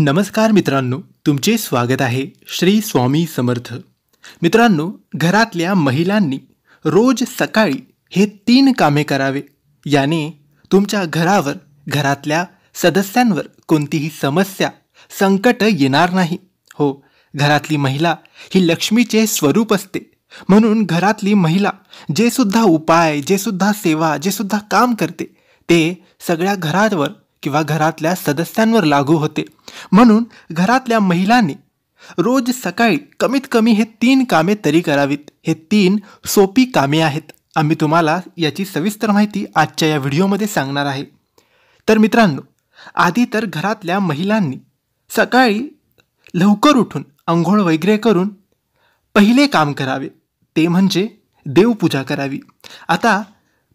नमस्कार मित्रांनो तुमचे स्वागत आहे श्री स्वामी समर्थ मित्रांनो घरातल्या महिलांनी रोज सकाळी हे तीन कामे करावे याने तुमच्या घरावर घरातल्या सदस्यांवर कोणतीही समस्या संकट येणार नाही हो घरातली महिला ही लक्ष्मीचे स्वरूप असते म्हणून घरातली महिला जे सुद्धा उपाय जे सुद्धा सेवा जे सुद्धा काम करते ते सगळ्या घरावर किंवा घरातल्या सदस्यांवर लागू होते म्हणून घरातल्या महिलांनी रोज सकाळी कमीत कमी हे तीन कामे तरी करावीत हे तीन सोपी कामे आहेत आम्ही तुम्हाला याची सविस्तर माहिती आजच्या या व्हिडिओमध्ये सांगणार आहे तर मित्रांनो आधी तर घरातल्या महिलांनी सकाळी लवकर उठून आंघोळ वगैरे करून पहिले काम करावे ते म्हणजे देवपूजा करावी आता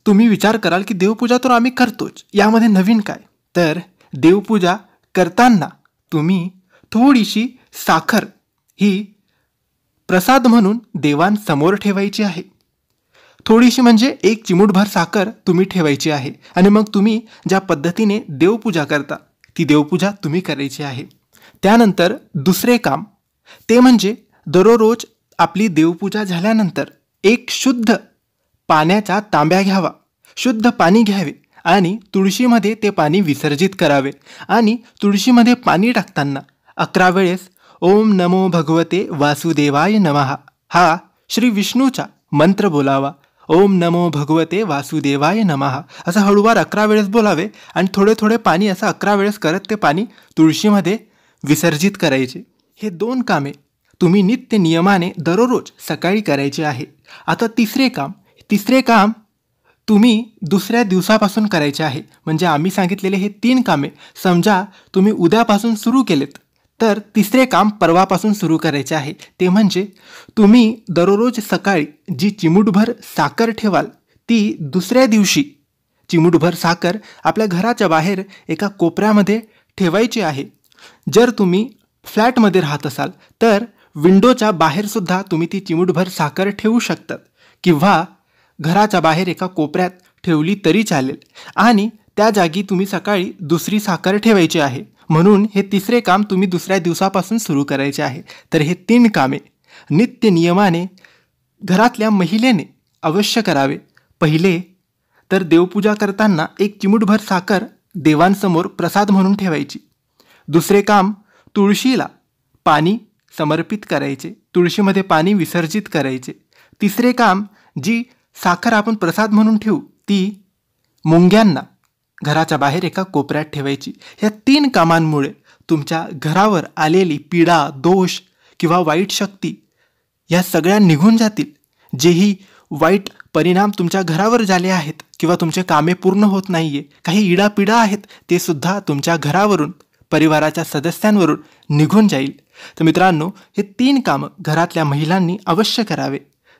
तुम्ही विचार कराल की देवपूजा तर आम्ही करतोच यामध्ये नवीन काय तर देवपूजा करताना तुम्ही थोडीशी साखर ही प्रसाद म्हणून देवांसमोर ठेवायची आहे थोडीशी म्हणजे एक चिमूटभर साखर तुम्ही ठेवायची आहे आणि मग तुम्ही ज्या पद्धतीने देवपूजा करता ती देवपूजा तुम्ही करायची आहे त्यानंतर दुसरे काम ते म्हणजे दररोज आपली देवपूजा झाल्यानंतर एक शुद्ध पाण्याचा तांब्या घ्यावा शुद्ध पाणी घ्यावे आणि तुळशीमध्ये ते पाणी विसर्जित करावे आणि तुळशीमध्ये पाणी टाकताना अकरा वेळेस ओम नमो भगवते वासुदेवाय नमः हा श्री विष्णूचा मंत्र बोलावा ओम नमो भगवते वासुदेवाय नमः असं हळूवार अकरा वेळेस बोलावे आणि थोडे थोडे पाणी असं अकरा वेळेस करत ते पाणी तुळशीमध्ये विसर्जित करायचे हे दोन कामे तुम्ही नित्य नियमाने दररोज सकाळी करायचे आहे आता तिसरे काम तिसरे काम तुम्ही दुसऱ्या दिवसापासून करायचे आहे म्हणजे आम्ही सांगितलेले हे तीन कामे समजा तुम्ही उद्यापासून सुरू केलेत तर तिसरे काम परवापासून सुरू करायचे आहे ते म्हणजे तुम्ही दररोज सकाळी जी चिमूटभर साखर ठेवाल ती दुसऱ्या दिवशी चिमूटभर साखर आपल्या घराच्या बाहेर एका कोपऱ्यामध्ये ठेवायची आहे जर तुम्ही फ्लॅटमध्ये राहत असाल तर विंडोच्या बाहेरसुद्धा तुम्ही ती चिमूटभर साखर ठेवू शकतात किंवा घराच्या बाहेर एका कोपऱ्यात ठेवली तरी चालेल आणि त्या जागी तुम्ही सकाळी दुसरी साखर ठेवायची आहे म्हणून हे तिसरे काम तुम्ही दुसऱ्या दिवसापासून सुरू करायचे आहे तर हे तीन कामे नित्य नियमाने घरातल्या महिलेने अवश्य करावे पहिले तर देवपूजा करताना एक चिमुटभर साखर देवांसमोर प्रसाद म्हणून ठेवायची दुसरे काम तुळशीला पाणी समर्पित करायचे तुळशीमध्ये पाणी विसर्जित करायचे तिसरे काम जी साखर आपण प्रसाद म्हणून ठेवू ती मुंग्यांना घराच्या बाहेर एका कोपऱ्यात ठेवायची या तीन कामांमुळे तुमच्या घरावर आलेली पीडा दोष किंवा वाईट शक्ती या सगळ्या निघून जातील जेही वाईट परिणाम तुमच्या घरावर झाले आहेत किंवा तुमचे कामे पूर्ण होत नाही आहे काही इडापिडा आहेत ते सुद्धा तुमच्या घरावरून परिवाराच्या सदस्यांवरून निघून जाईल तर मित्रांनो हे तीन कामं घरातल्या महिलांनी अवश्य करावे